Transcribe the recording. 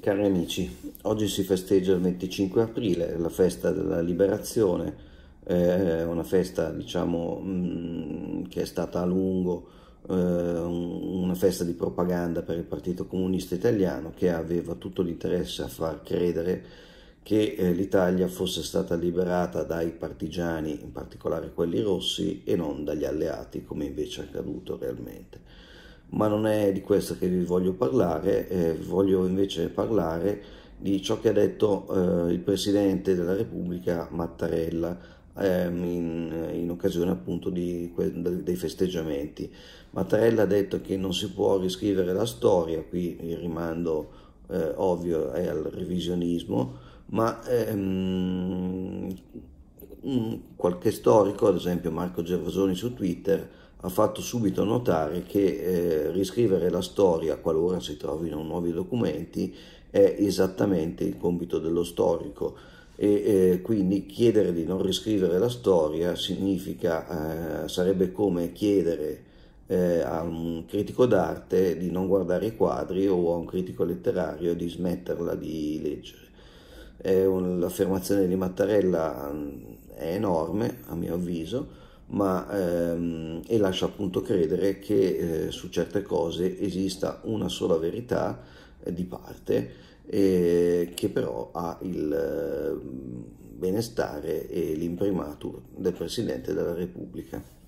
Cari amici, oggi si festeggia il 25 aprile, la festa della liberazione, eh, una festa diciamo, mm, che è stata a lungo eh, una festa di propaganda per il Partito Comunista Italiano che aveva tutto l'interesse a far credere che eh, l'Italia fosse stata liberata dai partigiani, in particolare quelli rossi, e non dagli alleati come invece è accaduto realmente ma non è di questo che vi voglio parlare, eh, voglio invece parlare di ciò che ha detto eh, il Presidente della Repubblica Mattarella ehm, in, in, occasione appunto di, dei festeggiamenti. Mattarella ha detto che non si può riscrivere la storia, qui il rimando eh, ovvio è al revisionismo, ma ehm, qualche storico, ad esempio Marco Gervasoni su Twitter, ha fatto subito notare che eh, riscrivere la storia qualora si trovino nuovi documenti è esattamente il compito dello storico e eh, quindi chiedere di non riscrivere la storia significa, eh, sarebbe come chiedere eh, a un critico d'arte di non guardare i quadri o a un critico letterario di smetterla di leggere. Un, l'affermazione di Mattarella mm, è enorme, a mio avviso, ma ehm, e lascia appunto credere che eh, su certe cose esista una sola verità eh, di parte eh, che però ha il ehm, benestare e l'imprimatur del Presidente della Repubblica.